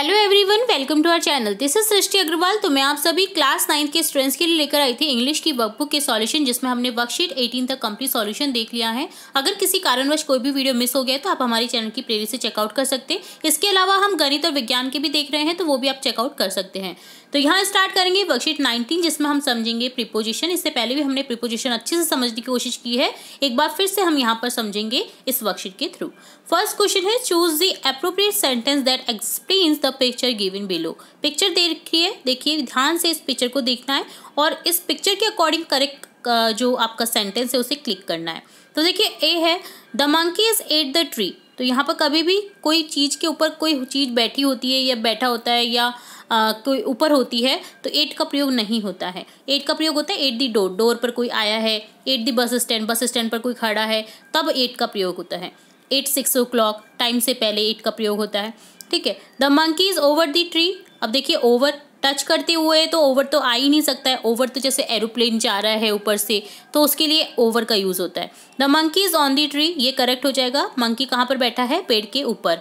hello everyone welcome to our channel this is Srishti Agarwal तो मैं आप सभी क्लास नाइन्थ के स्टूडेंट्स के लिए लेकर आई थी इंग्लिश की वर्क बुक के सॉल्यूशन जिसमें हमने वर्कशीट एटीन तक कंप्लीट सॉल्यूशन देख लिया है अगर किसी कारणवश कोई भी वीडियो मिस हो गया तो आप हमारे चैनल की प्लेलिस्ट से चेकआउट कर सकते हैं इसके अलावा हम गणित और विज्ञान के भी देख रहे हैं तो वो भी आप चेकआउट कर सकते हैं तो यहाँ स्टार्ट करेंगे वर्कशीट नाइनटीन जिसमें हम समझेंगे प्रिपोजिशन इससे पहले भी हमने प्रिपोजिशन अच्छे से समझने की कोशिश की है एक बार फिर से हम यहाँ पर समझेंगे इस वर्कशीट के थ्रू फर्स्ट क्वेश्चन है choose the appropriate sentence that explains the picture given below picture देखिए देखिए ध्यान से इस पिक्चर को देखना है और इस पिक्चर के अकॉर्डिंग करेक्ट जो आपका सेंटेंस है उसे क्लिक करना है तो देखिए ए है the monkey is at the tree तो यहाँ पर कभी भी कोई चीज़ के ऊपर कोई चीज़ बैठी होती है या बैठा होता है या आ, कोई ऊपर होती है तो एट का प्रयोग नहीं होता है एट का प्रयोग होता है एट दी डोर डोर पर कोई आया है at the bus stand bus stand पर कोई खड़ा है तब एट का प्रयोग होता है at six o'clock time से पहले एट का प्रयोग होता है ठीक है the monkey is over the tree अब देखिए ओवर टच करते हुए तो ओवर तो आ ही नहीं सकता है ओवर तो जैसे एरोप्लेन जा रहा है ऊपर से तो उसके लिए ओवर का यूज़ होता है the monkey is on the tree ये करेक्ट हो जाएगा मंकी कहाँ पर बैठा है पेड़ के ऊपर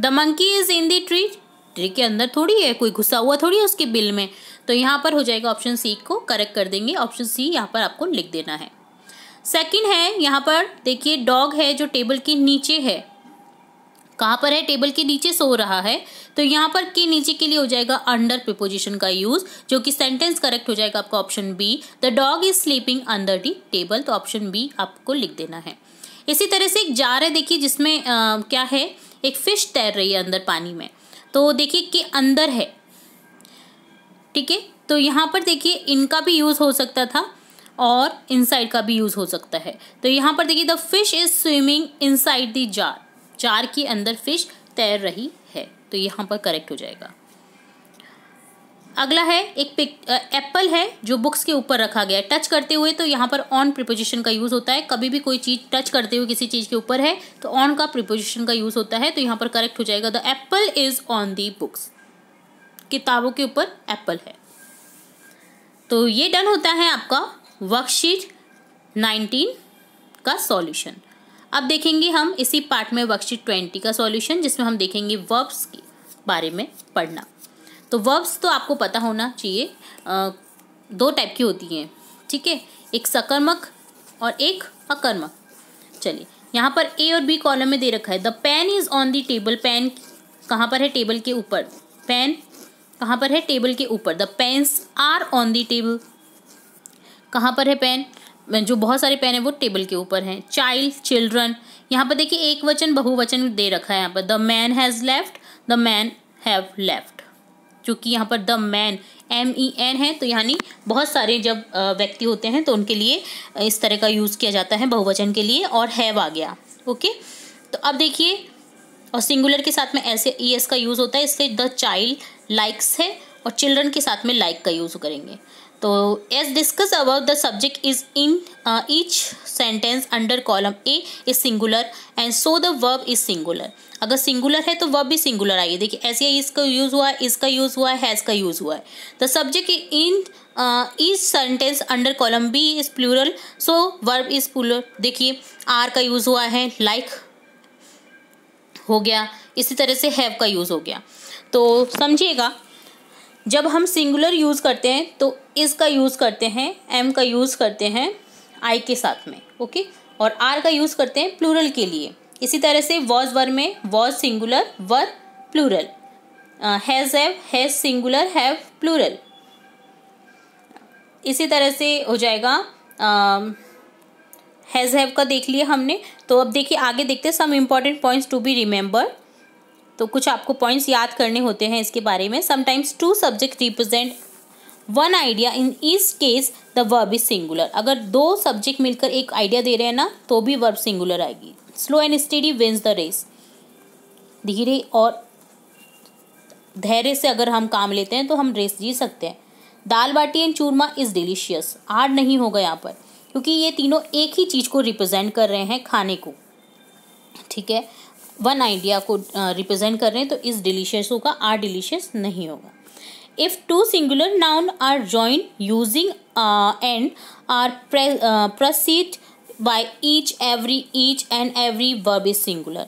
the monkey is in the tree tree के अंदर थोड़ी है कोई घुसा हुआ थोड़ी है उसके बिल में तो यहाँ पर हो जाएगा ऑप्शन सी को करेक्ट कर देंगे ऑप्शन सी यहाँ पर आपको लिख देना है सेकंड है यहाँ पर देखिए डॉग है जो टेबल के नीचे है कहाँ पर है टेबल के नीचे सो रहा है तो यहाँ पर के नीचे के लिए हो जाएगा अंडर प्रिपोजिशन का यूज जो कि सेंटेंस करेक्ट हो जाएगा आपका option B the dog is sleeping under the table तो ऑप्शन बी आपको लिख देना है इसी तरह से एक जार है देखिए जिसमें आ, क्या है एक फिश तैर रही है अंदर पानी में तो देखिए के अंदर है ठीक है तो यहाँ पर देखिए इनका भी यूज़ हो सकता था और इनसाइड का भी यूज़ हो सकता है तो यहाँ पर देखिए the fish is swimming inside side jar jar के अंदर फिश तैर रही है तो यहाँ पर करेक्ट हो जाएगा अगला है एक पिक एप्पल है जो बुक्स के ऊपर रखा गया है टच करते हुए तो यहाँ पर ऑन प्रिपोजिशन का यूज़ होता है कभी भी कोई चीज़ टच करते हुए किसी चीज़ के ऊपर है तो ऑन का प्रिपोजिशन का यूज़ होता है तो यहाँ पर करेक्ट हो जाएगा the apple is on the books किताबों के ऊपर एप्पल है तो ये डन होता है आपका वर्कशीट 19 का सॉल्यूशन अब देखेंगे हम इसी पार्ट में वर्कशीट 20 का सॉल्यूशन जिसमें हम देखेंगे वर्ब्स के बारे में पढ़ना तो वर्ब्स तो आपको पता होना चाहिए दो टाइप की होती हैं ठीक है एक सकर्मक और एक अकर्मक चलिए यहाँ पर ए और बी कॉलम में दे रखा है the pen is on the table pen कहाँ पर है टेबल के ऊपर पेन कहाँ पर है टेबल के ऊपर the pens are on the table कहाँ पर है पेन जो बहुत सारे पेन है वो टेबल के ऊपर हैं चाइल्ड चिल्ड्रन यहाँ पर देखिए एक वचन बहुवचन दे रखा है यहाँ पर the man has left the man have left क्योंकि यहाँ पर the man M E N है तो यानी बहुत सारे जब व्यक्ति होते हैं तो उनके लिए इस तरह का यूज़ किया जाता है बहुवचन के लिए और हैव आ गया ओके तो अब देखिए और सिंगुलर के साथ में ऐसे ई e एस का यूज़ होता है इसलिए द चाइल्ड लाइक्स है और चिल्ड्रन के साथ में लाइक like का यूज़ करेंगे तो as discuss about the subject is in each sentence under column A is singular and so the verb is singular अगर सिंगुलर है तो वर्ब भी सिंगुलर आएगी देखिए ऐसे ही इसका यूज़ हुआ है इसका uh, यूज़ हुआ है हैज़ का यूज़ हुआ है the subject in each sentence under column B is plural so verb is plural देखिए आर का यूज़ हुआ है लाइक like, हो गया इसी तरह से हैव का यूज़ हो गया तो समझिएगा जब हम सिंगुलर यूज़ करते हैं तो इस का यूज़ करते हैं एम का यूज़ करते हैं आई के साथ में ओके और आर का यूज़ करते हैं प्लूरल के लिए इसी तरह से वॉज वर में was singular were plural has have has singular have plural इसी तरह से हो जाएगा हैज़ हैव का देख लिया हमने तो अब देखिए आगे देखते हैं some important points to be remember तो कुछ आपको पॉइंट्स याद करने होते हैं इसके बारे में sometimes two subject represent one idea in इस case the verb is singular अगर दो सब्जेक्ट मिलकर एक आइडिया दे रहे हैं ना तो भी वर्ब सिंगुलर आएगी slow and steady wins the race धीरे और धैर्य से अगर हम काम लेते हैं तो हम रेस जीत सकते हैं dal baati and churma is delicious hard नहीं होगा यहाँ पर क्योंकि ये तीनों एक ही चीज़ को रिप्रेजेंट कर रहे हैं खाने को ठीक है वन आइडिया को रिप्रेजेंट uh, कर रहे हैं तो इस डिलीशियस होगा आर डिलीशियस नहीं होगा if two singular noun are join using and are preceded by each every each and every verb is singular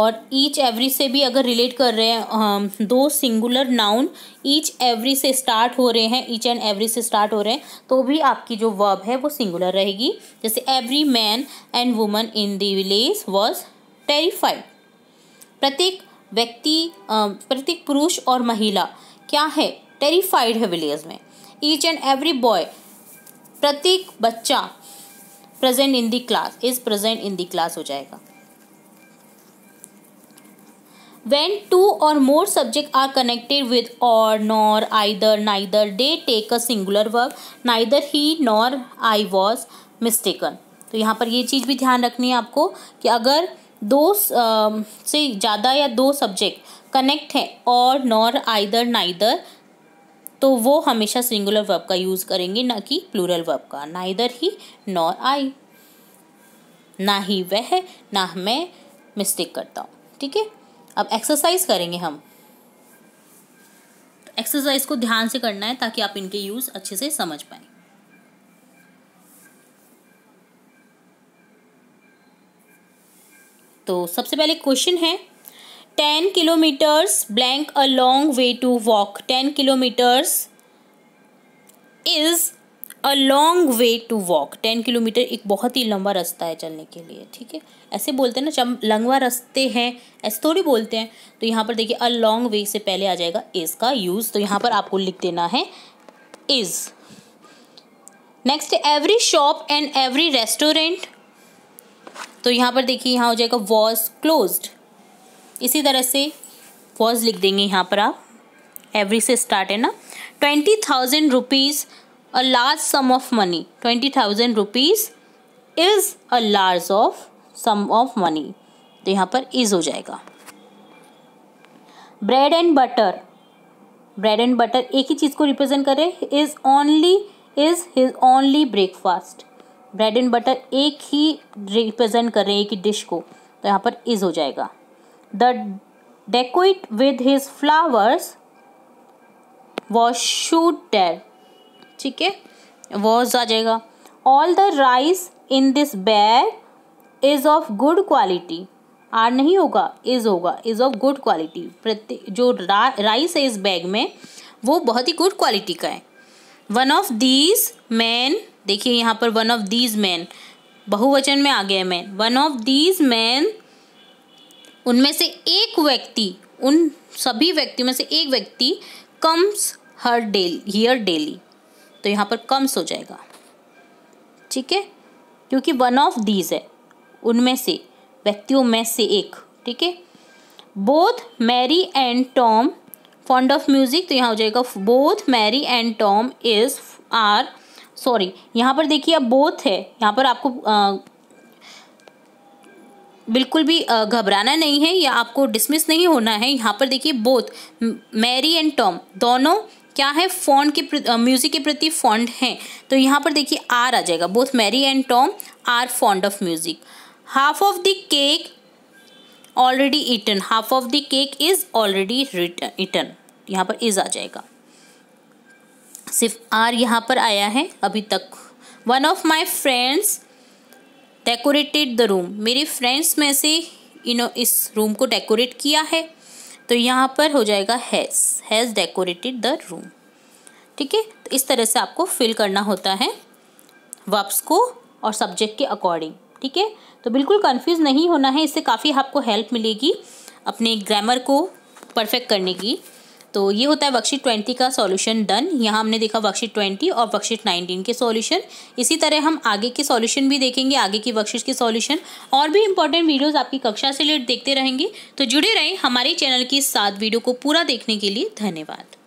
और ईच एवरी से भी अगर रिलेट कर रहे हैं um, दो सिंगुलर नाउन ईच एवरी से स्टार्ट हो रहे हैं ईच एंड एवरी से स्टार्ट हो रहे हैं तो भी आपकी जो वर्ब है वो सिंगुलर रहेगी जैसे every man and woman in the village was terrified प्रत्येक व्यक्ति प्रत्येक पुरुष और महिला क्या है टेरिफाइड है विलेज में ईच एंड एवरी बॉय प्रत्येक बच्चा present in the class is present in the class हो जाएगा वेन टू और more subject are connected with और nor either neither they take a singular verb neither he nor I was mistaken तो यहाँ पर ये चीज़ भी ध्यान रखनी है आपको कि अगर दो से ज़्यादा या दो सब्जेक्ट कनेक्ट हैं और नॉर आइदर नाइदर तो वो हमेशा सिंगुलर वर्ब का यूज़ करेंगे ना कि प्लूरल वर्ब का ना इधर ही नॉर आई ना ही वह ना मैं मिस्टेक करता हूँ ठीक है अब एक्सरसाइज करेंगे हम एक्सरसाइज को ध्यान से करना है ताकि आप इनके यूज़ अच्छे से समझ पाएँ तो सबसे पहले क्वेश्चन है ten kilometres blank a long way to walk ten kilometres is a long way to walk ten kilometre एक बहुत ही लंबा रास्ता है चलने के लिए ठीक है ऐसे बोलते हैं ना चम लंबा रास्ते हैं ऐसे थोड़ी बोलते हैं तो यहाँ पर देखिए अ लॉन्ग वे से पहले आ जाएगा इज़ का यूज़ तो यहाँ पर आपको लिख देना है is next every shop and every restaurant तो यहाँ पर देखिए यहाँ हो जाएगा वॉज क्लोज्ड इसी तरह से वॉज लिख देंगे यहाँ पर आप एवरी से स्टार्ट है ना twenty thousand rupees a large sum of money twenty thousand rupees is a large of sum of money तो यहाँ पर इज़ हो जाएगा bread and butter bread and butter एक ही चीज़ को रिप्रेजेंट करे is only is his only breakfast bread and butter एक ही रिप्रेजेंट कर रहे हैं एक ही डिश को तो यहाँ पर इज हो जाएगा the dacoit with his followers was shoot dead ठीक है वॉज आ जाएगा all the rice in this bag is of good quality are नहीं होगा इज़ होगा इज़ ऑफ गुड क्वालिटी प्रत्येक जो राइस है इस बैग में वो बहुत ही गुड क्वालिटी का है वन ऑफ दीज मैन देखिए यहाँ पर वन ऑफ दीज मैन बहुवचन में आ गया man one of these man उनमें से एक व्यक्ति उन सभी व्यक्तियों में से एक व्यक्ति comes here daily here daily तो यहाँ पर कम्स हो जाएगा ठीक है क्योंकि वन ऑफ दीज है उनमें से व्यक्तियों में से एक ठीक है both Mary and Tom fond of music तो यहाँ हो जाएगा both Mary and Tom is are sorry यहाँ पर देखिए अब बोथ है यहाँ पर आपको आ, बिल्कुल भी घबराना नहीं है या आपको डिसमिस नहीं होना है यहाँ पर देखिए बोथ मैरी एंड टॉम दोनों क्या है फॉन्ड के म्यूज़िक के प्रति फॉन्ड हैं तो यहाँ पर देखिए आर आ जाएगा both Mary and Tom are fond of music half of the cake already eaten half of the cake is already written eaten यहाँ पर इज़ आ जाएगा सिर्फ आर यहाँ पर आया है अभी तक one of my friends decorated the room मेरे फ्रेंड्स में से इनो इस रूम को डेकोरेट किया है तो यहाँ पर हो जाएगा has has decorated the room ठीक है तो इस तरह से आपको फिल करना होता है वर्ब्स को और सब्जेक्ट के अकॉर्डिंग ठीक है तो बिल्कुल कंफ्यूज नहीं होना है इससे काफ़ी आपको हेल्प मिलेगी अपने ग्रामर को परफेक्ट करने की तो ये होता है वर्कशीट ट्वेंटी का सॉल्यूशन डन यहाँ हमने देखा वर्कशीट ट्वेंटी और वर्कशीट नाइनटीन के सॉल्यूशन इसी तरह हम आगे के सॉल्यूशन भी देखेंगे आगे की वर्कशीट के सॉल्यूशन और भी इंपॉर्टेंट वीडियोस आपकी कक्षा से रिलेटेड देखते रहेंगे तो जुड़े रहें हमारे चैनल की सात वीडियो को पूरा देखने के लिए धन्यवाद